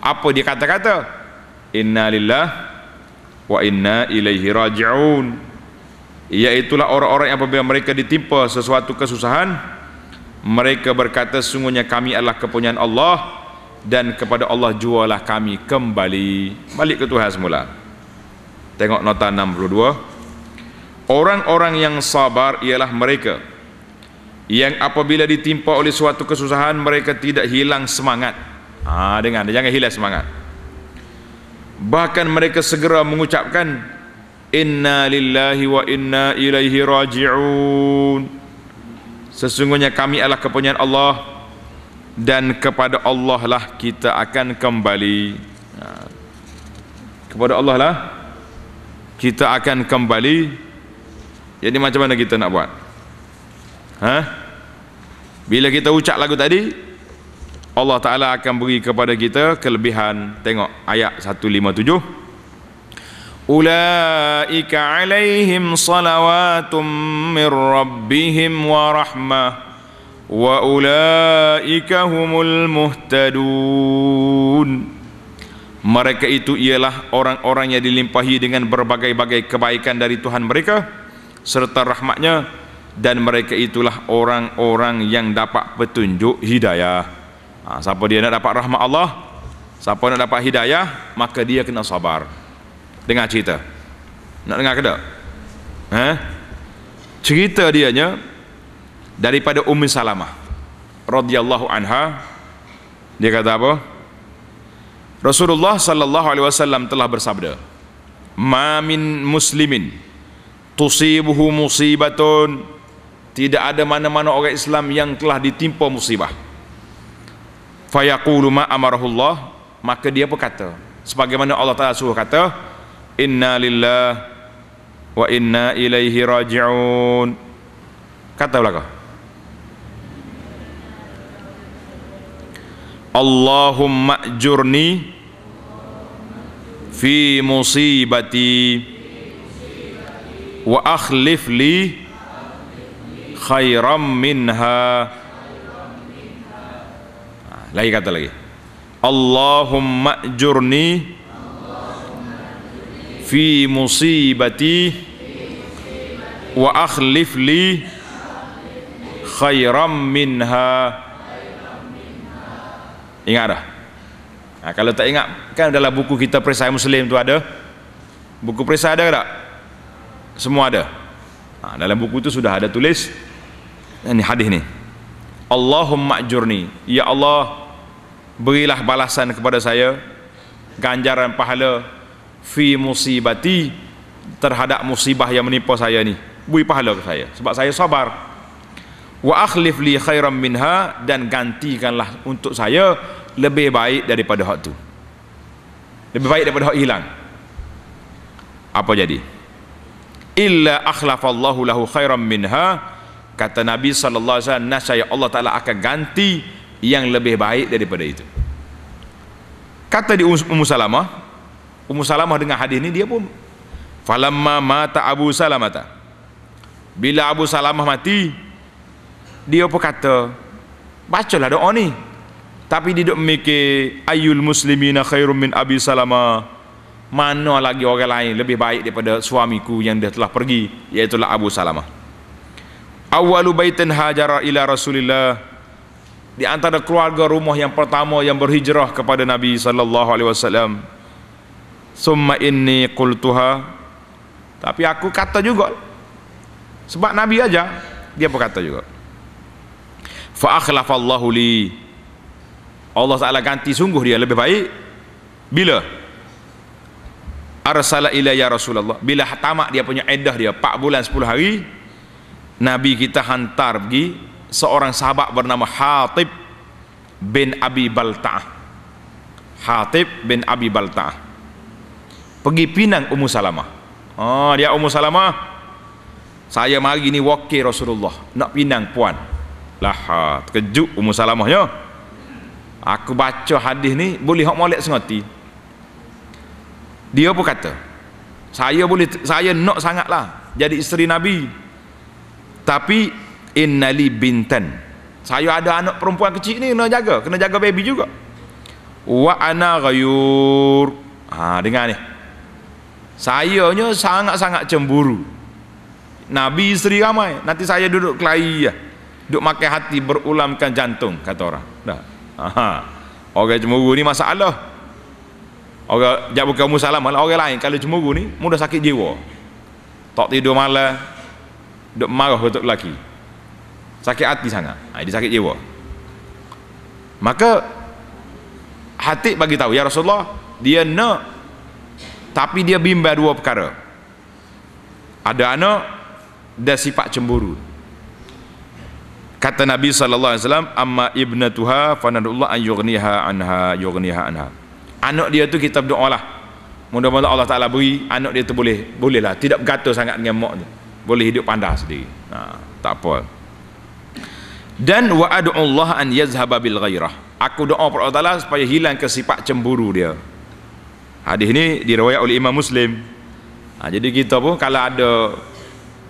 Apa dia kata-kata? Inna lillah wa inna ilaihi raji'un iaitulah orang-orang yang apabila mereka ditimpa sesuatu kesusahan mereka berkata sungguhnya kami adalah kepunyaan Allah dan kepada Allah jualah kami kembali balik ke Tuhan semula tengok nota 62 orang-orang yang sabar ialah mereka yang apabila ditimpa oleh suatu kesusahan mereka tidak hilang semangat ah ha, dengan jangan hilang semangat bahkan mereka segera mengucapkan inna lillahi wa inna ilaihi raji'un sesungguhnya kami adalah kepunyaan Allah dan kepada Allah lah kita akan kembali ha. kepada Allah lah kita akan kembali jadi macam mana kita nak buat ha? bila kita ucap lagu tadi Allah Ta'ala akan beri kepada kita kelebihan tengok ayat 157 Ulaika alaihim salawatum min rabbihim wa rahmah wa ulaika humul muhtadun Mereka itu ialah orang-orang yang dilimpahi dengan berbagai-bagai kebaikan dari Tuhan mereka serta rahmatnya dan mereka itulah orang-orang yang dapat petunjuk hidayah Ha, siapa dia nak dapat rahmat Allah, siapa nak dapat hidayah, maka dia kena sabar. Dengar cerita. Nak dengar ke tak? Ha? Cerita nya daripada Ummi Salamah radhiyallahu anha dia kata apa? Rasulullah sallallahu alaihi wasallam telah bersabda, "Ma min muslimin tusibuhu musibatun" Tidak ada mana-mana orang Islam yang telah ditimpa musibah fayaqulu ma amarahullah maka dia berkata, sebagaimana Allah Taala suruh kata inna lillah wa inna ilaihi raji'un kata belaka Allahumma jurni fi musibati wa akhlif li khairam minha lagi kata lagi Allahumma jurni fi musibati wa akhlif li khairam minha ingat dah nah, ha, kalau tak ingat kan dalam buku kita perisai muslim tu ada buku perisai ada ke tak semua ada nah, ha, dalam buku tu sudah ada tulis ini hadis ni Allahumma jurni ya Allah berilah balasan kepada saya ganjaran pahala fi musibati terhadap musibah yang menimpa saya ni beri pahala ke saya sebab saya sabar wa akhlif li khairan minha dan gantikanlah untuk saya lebih baik daripada hak tu lebih baik daripada hak hilang apa jadi illa akhlafallahu lahu khairan minha kata nabi sallallahu alaihi wasallam nasya Allah taala akan ganti yang lebih baik daripada itu kata di Ummu umm Salamah Ummu Salamah dengan hadis ini dia pun falamma mata Abu Salamata bila Abu Salamah mati dia pun kata bacalah doa ni tapi dia duduk memikir ayul muslimina khairun min Abi Salamah mana lagi orang lain lebih baik daripada suamiku yang dia telah pergi iaitu Abu Salamah awalu baitin hajara ila rasulillah di antara keluarga rumah yang pertama yang berhijrah kepada Nabi sallallahu alaihi wasallam. Summa inni qultuha. Tapi aku kata juga. Sebab Nabi aja dia pun kata juga. Fa akhlafallahu li. Allah Taala ganti sungguh dia lebih baik. Bila? Arsala ila ya Rasulullah. Bila tamak dia punya iddah dia 4 bulan 10 hari. Nabi kita hantar pergi seorang sahabat bernama Hatib bin Abi Balta'ah Hatib bin Abi Balta'ah pergi Pinang Ummu Salamah oh, dia Ummu Salamah saya mari ni wakil Rasulullah nak Pinang puan lah ha, terkejut Ummu Salamahnya aku baca hadis ni boleh hak molek sengati dia pun kata saya boleh saya nak sangatlah jadi isteri Nabi tapi innali bintan saya ada anak perempuan kecil ni kena jaga kena jaga baby juga wa ana ghayur ha dengar ni saya sayanya sangat-sangat cemburu nabi isteri ramai nanti saya duduk kelahi ya duduk makan hati berulamkan jantung kata orang dah ha orang cemburu ni masalah orang jap bukan musalam orang lain kalau cemburu ni mudah sakit jiwa tak tidur malam duduk marah untuk lelaki sakit hati sangat ha, dia sakit jiwa maka hati bagi tahu ya Rasulullah dia nak tapi dia bimbang dua perkara ada anak dan sifat cemburu kata Nabi sallallahu alaihi wasallam amma ibnatuha fa nadullah an yughniha anha yughniha anha anak dia tu kita berdoa lah mudah-mudahan Allah Taala beri anak dia tu boleh boleh lah tidak bergantung sangat dengan mak tu boleh hidup pandai sendiri nah ha, tak apa dan wa ad'u Allah an yazhaba bil ghairah aku doa kepada Allah Taala supaya hilang ke sifat cemburu dia hadis ni diriwayat oleh Imam Muslim ha, jadi kita pun kalau ada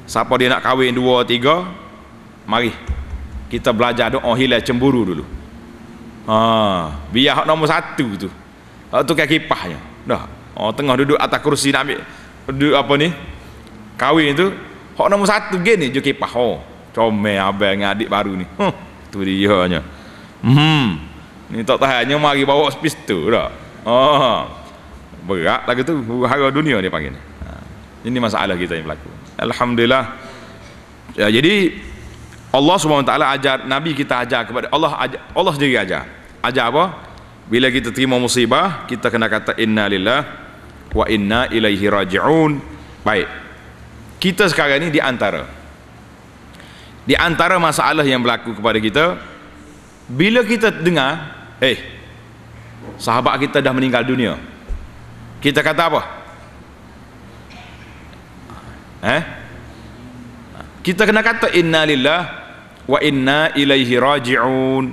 siapa dia nak kahwin dua tiga mari kita belajar doa hilang cemburu dulu ha biar hak nombor satu tu hak tu kaki pahnya dah oh tengah duduk atas kerusi nak ambil duduk apa ni kahwin tu hak nombor satu gini je kipah oh comel abang dengan adik baru ni huh, tu dia hanya hmm ni tak tahannya mari bawa pistol dah oh, berat lagi tu harga dunia dia panggil ha, ini masalah kita yang berlaku Alhamdulillah ya, jadi Allah SWT ajar Nabi kita ajar kepada Allah ajar, Allah sendiri ajar ajar apa? bila kita terima musibah kita kena kata inna lillah wa inna ilaihi raji'un baik kita sekarang ni di antara di antara masalah yang berlaku kepada kita bila kita dengar, "Hei, eh, sahabat kita dah meninggal dunia." Kita kata apa? Eh? Kita kena kata inna lillah wa inna ilaihi raji'un.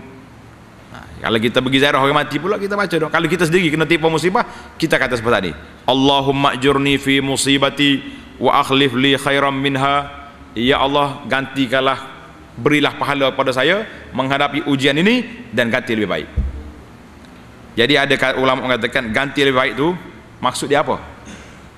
Ha, kalau kita pergi ziarah orang mati pula kita baca dong. Kalau kita sendiri kena tipu musibah, kita kata seperti ini: Allahumma jurni fi musibati wa akhlif li khairan minha. Ya Allah gantikanlah berilah pahala kepada saya menghadapi ujian ini dan ganti lebih baik jadi ada ulama mengatakan ganti lebih baik tu maksud dia apa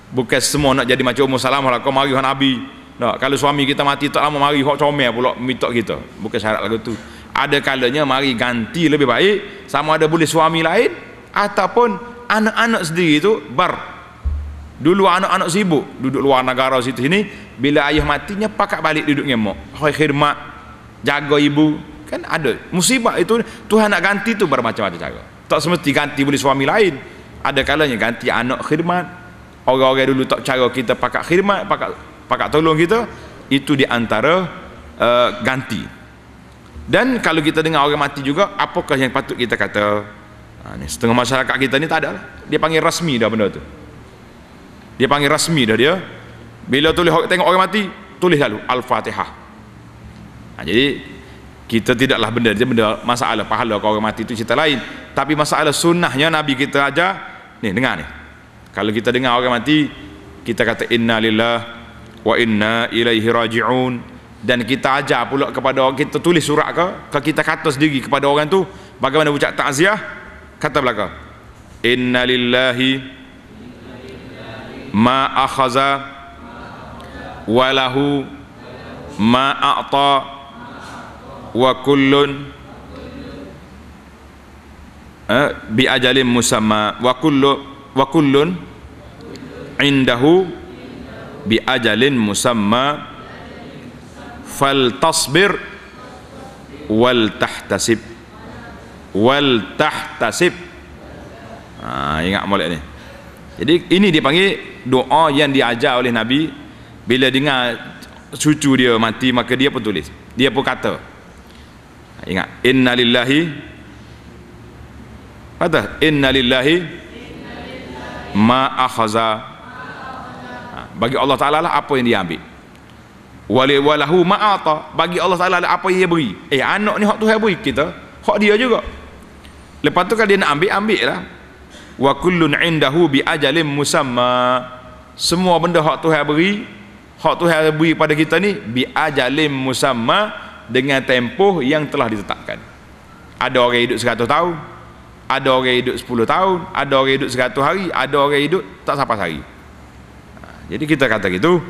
bukan semua nak jadi macam Ummu Salamah lah kau mari dengan Nabi nah, kalau suami kita mati tak lama mari kau comel pula minta kita bukan syarat lagu tu ada kalanya mari ganti lebih baik sama ada boleh suami lain ataupun anak-anak sendiri itu bar Dulu anak-anak sibuk duduk luar negara situ sini, bila ayah matinya pakat balik duduk dengan mak. Hoi khidmat, jaga ibu, kan ada. Musibah itu Tuhan nak ganti tu bermacam-macam cara. Tak semesti ganti boleh suami lain. Ada kalanya ganti anak khidmat. Orang-orang dulu tak cara kita pakat khidmat, pakat pakat tolong kita, itu di antara uh, ganti. Dan kalau kita dengar orang mati juga, apakah yang patut kita kata? Ha, ni setengah masyarakat kita ni tak ada. Lah. Dia panggil rasmi dah benda tu dia panggil rasmi dah dia bila tulis tengok orang mati tulis lalu al-fatihah nah, ha, jadi kita tidaklah benda dia benda masalah pahala kalau orang mati itu cerita lain tapi masalah sunnahnya nabi kita aja nih dengar nih kalau kita dengar orang mati kita kata inna lillah wa inna ilaihi raji'un dan kita ajar pula kepada orang kita tulis surat ke ke kita kata sendiri kepada orang tu bagaimana ucap takziah kata belaka inna lillahi ma akhaza wa lahu ma a'ta wa kullun eh, bi ajalin musamma wa kullu wa kullun indahu bi ajalin musamma fal tasbir wal tahtasib wal tahtasib ha, ingat molek ni jadi ini dipanggil doa yang diajar oleh Nabi bila dengar cucu dia mati maka dia pun tulis dia pun kata ingat inna lillahi apa inna lillahi ma akhaza ha, bagi Allah Ta'ala lah apa yang dia ambil wali walahu ma'ata bagi Allah Ta'ala lah apa yang dia beri eh anak ni hak tu yang beri kita hak dia juga lepas tu kalau dia nak ambil ambil lah wa kullun indahu bi ajalin musamma semua benda hak Tuhan beri hak Tuhan beri pada kita ni bi ajalin musamma dengan tempoh yang telah ditetapkan ada orang hidup 100 tahun ada orang hidup 10 tahun ada orang hidup 100 hari ada orang hidup tak sampai sehari ha, jadi kita kata gitu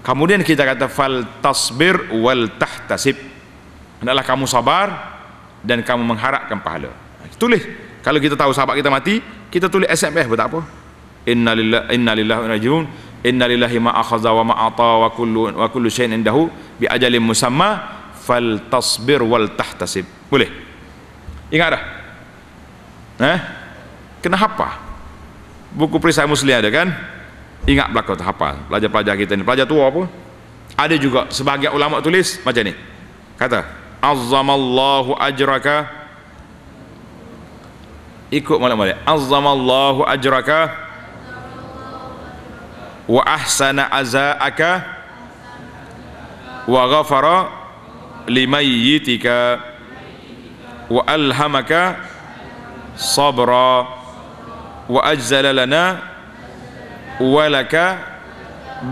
kemudian kita kata fal tasbir wal tahtasib adalah kamu sabar dan kamu mengharapkan pahala ha, tulis kalau kita tahu sahabat kita mati kita tulis SMS pun tak apa inna lillahi inna lillahi inna inna lillahi ma akhadha wa ma ata wa kullu wa kullu shay'in indahu bi ajalin musamma fal tasbir wal tahtasib boleh ingat dah eh kena apa buku perisai muslim ada kan ingat belakang tak hafal pelajar-pelajar kita ni pelajar tua pun ada juga sebagai ulama tulis macam ni kata azzamallahu ajraka Ikut molek-molek. azamallahu ajraka wa ahsana azaaka wa ghafara limayyitika wa alhamaka sabra wa ajzala lana wa laka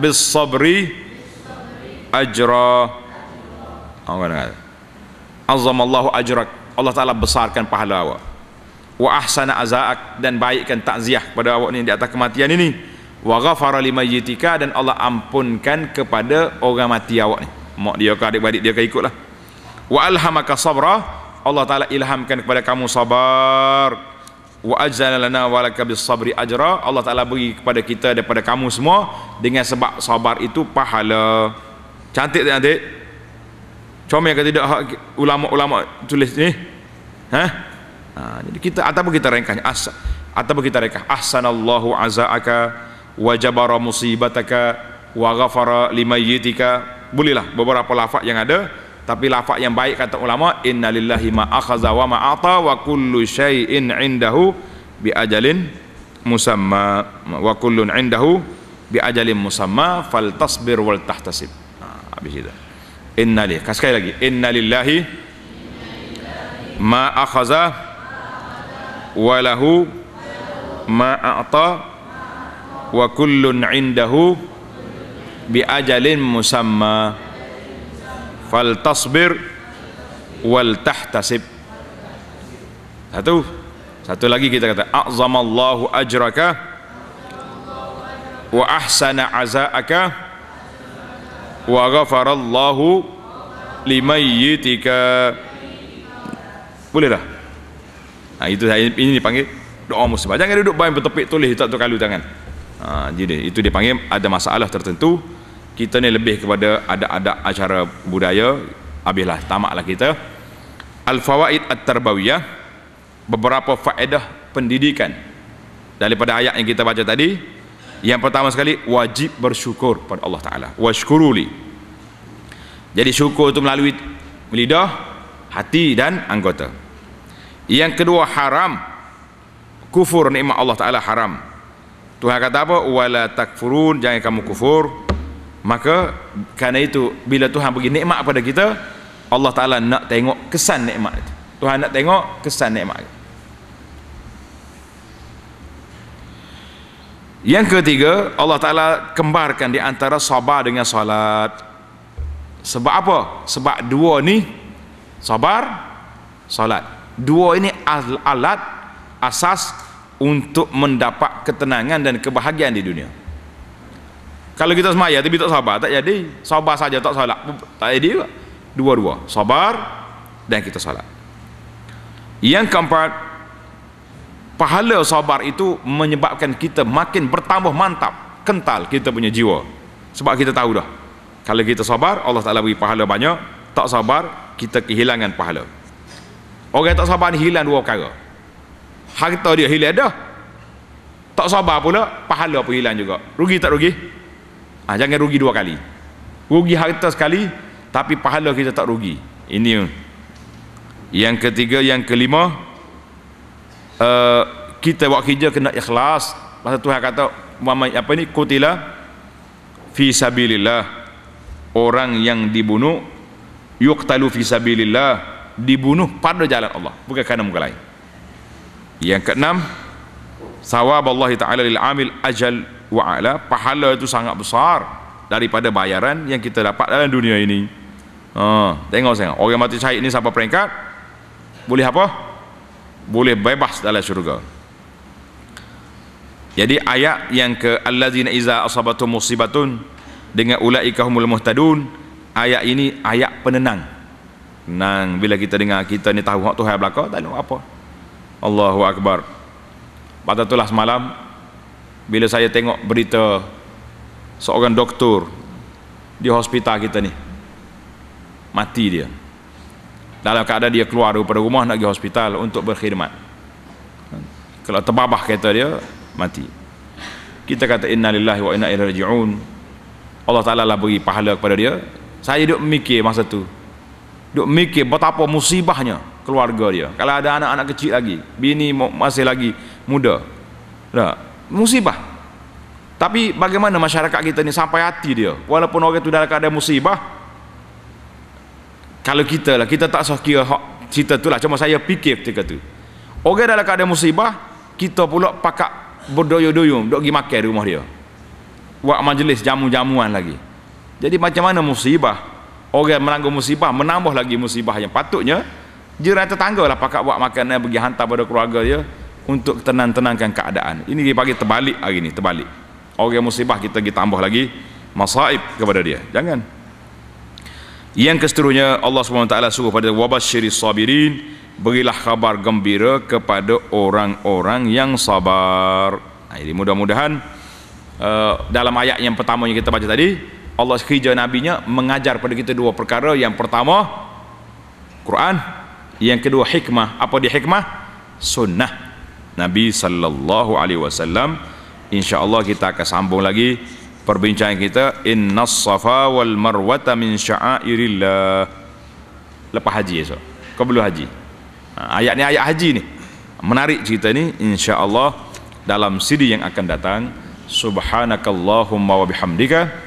bis sabri ajra. Azzamallahu ajrak. Allah Taala besarkan pahala awak. wa ahsana azaak dan baikkan takziah kepada awak ni di atas kematian ini wa ghafara limayyitika dan Allah ampunkan kepada orang mati awak ni mak dia ke adik-adik dia ke ikutlah wa alhamaka sabra Allah taala ilhamkan kepada kamu sabar wa ajzana lana wa laka sabri ajra Allah taala beri kepada kita daripada kamu semua dengan sebab sabar itu pahala cantik tak cantik comel ke tidak ulama-ulama tulis ni ha Ha, jadi kita ataupun kita rengkahnya as ataupun kita rengkah ahsanallahu azaaka wa jabara musibataka wa ghafara limayyitika bolehlah beberapa lafaz yang ada tapi lafaz yang baik kata ulama innalillahi ma akhadha wa ma ata wa kullu syai'in indahu bi ajalin musamma wa kullun indahu bi ajalin musamma fal tasbir wal tahtasib ha, habis itu innalillahi sekali lagi innalillahi ma akhadha walahu ma'ata wa kullun indahu bi ajalin musamma fal tasbir wal tahtasib satu satu lagi kita kata a'zamallahu ajraka wa ahsana azaaka wa ghafarallahu limayyitika boleh tak? Ha, itu saya ini dipanggil doa musibah. Jangan duduk bain bertepik tulis tak tu kalu tangan. Ha, jadi itu dipanggil ada masalah tertentu kita ni lebih kepada ada-ada acara budaya habislah tamaklah kita al fawaid at tarbawiyah beberapa faedah pendidikan daripada ayat yang kita baca tadi yang pertama sekali wajib bersyukur pada Allah Taala washkuruli jadi syukur itu melalui lidah hati dan anggota yang kedua haram kufur nikmat Allah Taala haram. Tuhan kata apa? Wala takfurun jangan kamu kufur. Maka karena itu bila Tuhan bagi nikmat kepada kita, Allah Taala nak tengok kesan nikmat itu. Tuhan nak tengok kesan nikmat. Itu. Yang ketiga, Allah Taala kembarkan di antara sabar dengan solat. Sebab apa? Sebab dua ni sabar, solat dua ini alat asas untuk mendapat ketenangan dan kebahagiaan di dunia kalau kita semaya tapi tak sabar tak jadi sabar saja tak salat tak jadi juga dua-dua sabar dan kita salat yang keempat pahala sabar itu menyebabkan kita makin bertambah mantap kental kita punya jiwa sebab kita tahu dah kalau kita sabar Allah Ta'ala beri pahala banyak tak sabar kita kehilangan pahala Orang tak sabar ni hilang dua perkara. Harta dia hilang dah. Tak sabar pula, pahala pun hilang juga. Rugi tak rugi? Ha, jangan rugi dua kali. Rugi harta sekali, tapi pahala kita tak rugi. Ini yang ketiga, yang kelima, uh, kita buat kerja kena ikhlas. Masa Tuhan kata, Muhammad apa ini? Kutilah fi sabilillah. Orang yang dibunuh yuqtalu fi sabilillah dibunuh pada jalan Allah bukan kerana muka lain yang keenam sawab Allah Ta'ala lil amil ajal wa'ala pahala itu sangat besar daripada bayaran yang kita dapat dalam dunia ini ha, tengok saya orang mati syahid ini sampai peringkat boleh apa boleh bebas dalam syurga jadi ayat yang ke allazina iza asabatum musibatun dengan ulaika humul muhtadun ayat ini ayat penenang Nang bila kita dengar kita ni tahu hak Tuhan belaka tak ada apa. Allahu akbar. Pada itulah semalam bila saya tengok berita seorang doktor di hospital kita ni mati dia. Dalam keadaan dia keluar daripada rumah nak pergi hospital untuk berkhidmat. Kalau terbabah kereta dia mati. Kita kata innalillahi wa inna ilaihi raji'un. Allah Taala lah beri pahala kepada dia. Saya duduk memikir masa tu, duk mikir betapa musibahnya keluarga dia kalau ada anak-anak kecil lagi bini masih lagi muda tak? musibah tapi bagaimana masyarakat kita ni sampai hati dia walaupun orang itu dalam keadaan musibah kalau kita lah kita tak sah kira hak cerita tu lah cuma saya fikir ketika tu orang dalam keadaan musibah kita pula pakak berdoyong-doyong duk pergi makan di rumah dia buat majlis jamu-jamuan lagi jadi macam mana musibah orang menanggung musibah menambah lagi musibah yang patutnya jiran tetangga lah pakat buat makanan pergi hantar pada keluarga dia untuk tenang-tenangkan keadaan ini dia panggil terbalik hari ini terbalik orang musibah kita pergi tambah lagi masaib kepada dia jangan yang keseterusnya Allah SWT suruh pada wabashiri sabirin berilah khabar gembira kepada orang-orang yang sabar jadi mudah-mudahan eh, dalam ayat yang pertama yang kita baca tadi Allah Nabi-Nya mengajar pada kita dua perkara yang pertama Quran yang kedua hikmah apa di hikmah sunnah Nabi sallallahu alaihi wasallam insyaallah kita akan sambung lagi perbincangan kita inna safa wal marwata min sya'airillah lepas haji esok kau belum haji ha, ayat ni ayat haji ni menarik cerita ni insyaallah dalam siri yang akan datang subhanakallahumma wa bihamdika